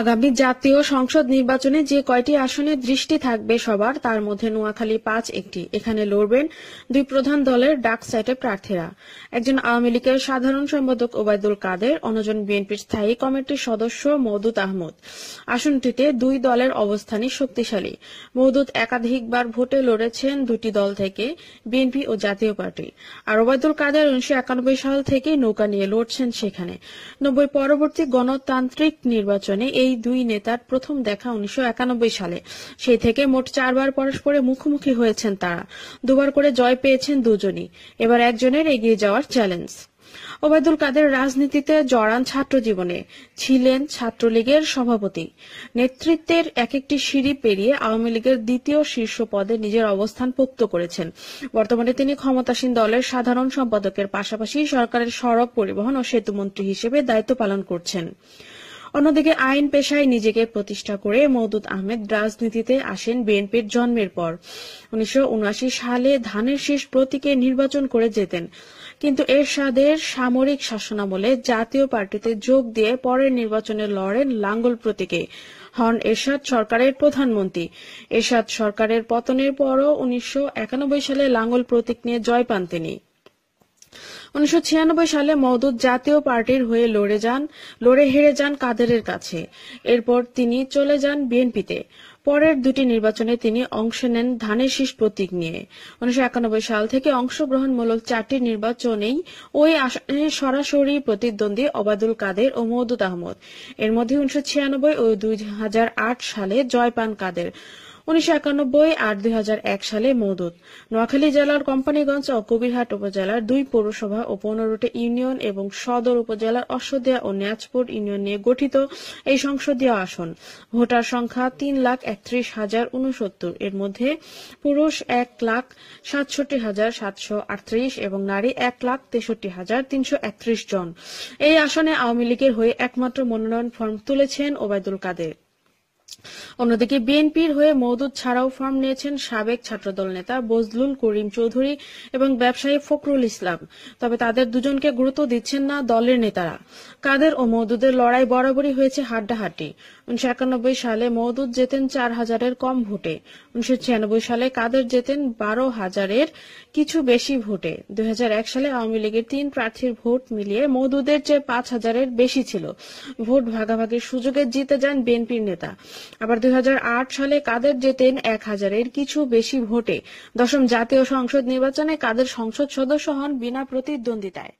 আগামী জাতীয় সংসদ নির্বাচনে যে কয়টি আসনে দৃষ্টি থাকবে সবার তার মধ্যে নোয়াখালী পাঁচ একটি এখানে লড়বেন দুই প্রধান দলের ডাক সাইটে প্রার্থীরা একজন আওয়ামী লীগের সাধারণ সম্পাদক ওবায়দুল কাদের অন্যজন বিএনপির স্থায়ী কমিটির সদস্য মওদুদ আহমদ আসনটিতে দুই দলের অবস্থানই শক্তিশালী মওদুদ একাধিকবার ভোটে লড়েছেন দুটি দল থেকে বিএনপি ও জাতীয় পার্টি আর ওবায়দুল কাদের উনিশশো একানব্বই সাল থেকে নৌকা নিয়ে লড়ছেন সেখানে নব্বই পরবর্তী গণতান্ত্রিক নির্বাচনে এই দুই নেতার প্রথম দেখা উনিশশো সালে সেই থেকে মোট চারবার পরস্পরের মুখোমুখি হয়েছেন তারা দুবার করে জয় পেয়েছেন দুজনই এবার একজনের এগিয়ে যাওয়ার চ্যালেঞ্জ ওবায়দুল কাদের রাজনীতিতে জড়ান ছাত্র জীবনে ছিলেন ছাত্রলীগের সভাপতি নেতৃত্বের এক একটি সিঁড়ি পেরিয়ে আওয়ামী লীগের দ্বিতীয় শীর্ষ পদে নিজের অবস্থান পোক্ত করেছেন বর্তমানে তিনি ক্ষমতাসীন দলের সাধারণ সম্পাদকের পাশাপাশি সরকারের সড়ক পরিবহন ও সেতুমন্ত্রী হিসেবে দায়িত্ব পালন করছেন অন্যদিকে আইন পেশায় নিজেকে প্রতিষ্ঠা করে মৌদুদ আহমেদ রাজনীতিতে আসেন বিএনপির জন্মের পর উনিশশো সালে ধানের শীষ প্রতীকে নির্বাচন করে যেতেন কিন্তু এরশাদের সামরিক শাসনামলে জাতীয় পার্টিতে যোগ দিয়ে পরের নির্বাচনে লড়েন লাঙ্গল প্রতীকে হন এরশাদ সরকারের প্রধানমন্ত্রী এরশাদ সরকারের পতনের পরও উনিশশো সালে লাঙ্গল প্রতীক নিয়ে জয় পান তিনি উনিশশো সালে মদত জাতীয় পার্টির হয়ে লড়ে যান লড়ে হেরে যান কাদেরের কাছে এরপর তিনি চলে যান বিএনপিতে পরের দুটি নির্বাচনে তিনি অংশ নেন ধানের শীষ প্রতীক নিয়ে উনিশশো সাল থেকে অংশগ্রহণমূলক চারটি নির্বাচনেই ওই আসনে সরাসরি প্রতিদ্বন্দ্বী অবাদুল কাদের ও মৌদুদ আহমদ এর মধ্যে উনিশশো ও দুই সালে জয় পান কাদের উনিশশো একানব্বই আর দুই সালে মওদুদ নোয়াখালী জেলার কোম্পানিগঞ্জ ও কবিরহাট উপজেলার দুই পৌরসভা ও পনেরোটি ইউনিয়ন এবং সদর উপজেলার অশ্বদিয়া ও ন্যাজপুর ইউনিয়ন নিয়ে গঠিত এই সংসদীয় আসন ভোটার সংখ্যা তিন লাখ একত্রিশ হাজার উনসত্তর এর মধ্যে পুরুষ এক লাখ সাতষট্টি হাজার সাতশো আটত্রিশ এবং নারী এক লাখ তেষট্টি হাজার তিনশো একত্রিশ জন এই আসনে আওয়ামী লীগের হয়ে একমাত্র মনোনয়ন ফর্ম তুলেছেন ওবায়দুল কাদের অন্যদিকে বিএনপির হয়ে মওদুদ ছাড়াও ফর্ম নিয়েছেন সাবেক ছাত্রদল নেতা বজলুল করিম চৌধুরী এবং ব্যবসায়ী ফখরুল ইসলাম তবে তাদের দুজনকে গুরুত্ব দিচ্ছেন না দলের নেতারা কাদের ও মওদুদের লড়াই বরাবরই হয়েছে হাড্ডাহাড্ডি উনিশশো একানব্বই সালে মওদুদ জেতেন চার হাজারের কম ভোটে উনিশশো ছিয়ানব্বই সালে কাদের জেতেন বারো হাজারের কিছু বেশি ভোটে দুই সালে আওয়ামী লীগের তিন প্রার্থীর ভোট মিলিয়ে মওদুদের চেয়ে পাঁচ হাজারের বেশি ছিল ভোট ভাগাভাগির সুযোগে জিতে যান বিএনপির নেতা আবার দুই সালে কাদের জেতেন এক হাজারের কিছু বেশি ভোটে দশম জাতীয় সংসদ নির্বাচনে কাদের সংসদ সদস্য হন বিনা প্রতিদ্বন্দ্বিতায়